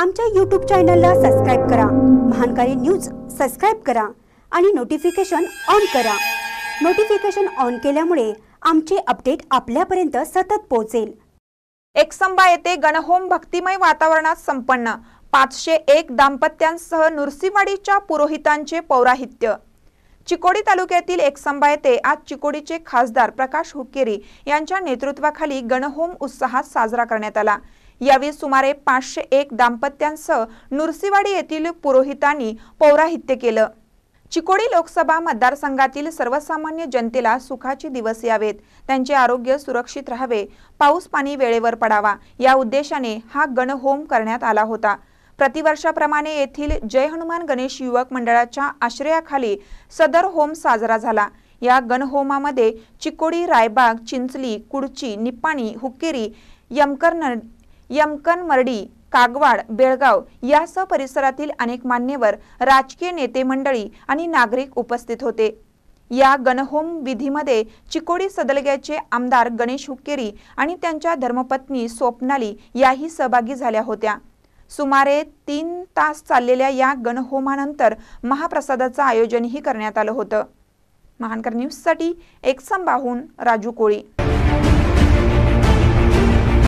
आमच्या यूट्यूब चॅनलला सबस्क्राईब करा महानकारी न्यूज सबस्क्राईब करा आणि नोटिफिकेशन ऑन करा नोटिफिकेशन ऑन केल्यामुळे आमचे अपडेट आपल्यापर्यंत सतत पोहोचेल एकसंबा येथे गणहोम भक्तिमय वातावरणात संपन्न पाचशे एक दाम्पत्यांसह नुरसीवाडीच्या पुरोहितांचे पौराहित्य चिकोडी तालुक्यातील एकसंबा येथे आज चिकोडीचे खासदार प्रकाश हुक्केरी यांच्या नेतृत्वाखाली गणहोम उत्साहात साजरा करण्यात आला यावेळी सुमारे पाचशे एक दाम्पत्यांसह नुरसीवाडी येथील पुरोहितांनी पौराहित्य केलं चिकोडी लोकसभा मतदारसंघातील सर्वसामान्य जनतेला सुखाचे दिवस यावेत त्यांचे आरोग्य सुरक्षित राहावे पाऊस पाणी वेळेवर पडावा या उद्देशाने हा गणहोम करण्यात आला होता प्रतिवर्षाप्रमाणे येथील जय हनुमान गणेश युवक मंडळाच्या आश्रयाखाली सदर होम साजरा झाला या गणहोमामध्ये चिकोडी रायबाग चिंचली कुडची निप्पाणी हुक्केरी यमकरन यमकन मरडी कागवाड बेळगाव यासह परिसरातील अनेक मान्यवर राजकीय नेते मंडळी आणि नागरिक उपस्थित होते या गणहोम विधीमध्ये चिकोडी सदलग्याचे आमदार गणेश हुक्केरी आणि त्यांच्या धर्मपत्नी स्वप्नाली याही सहभागी झाल्या होत्या सुमारे तीन तास चाललेल्या या गणहोमानंतर महाप्रसादाचं आयोजनही करण्यात आलं होतं महानकर न्यूजसाठी एकसंबाहून राजू कोळी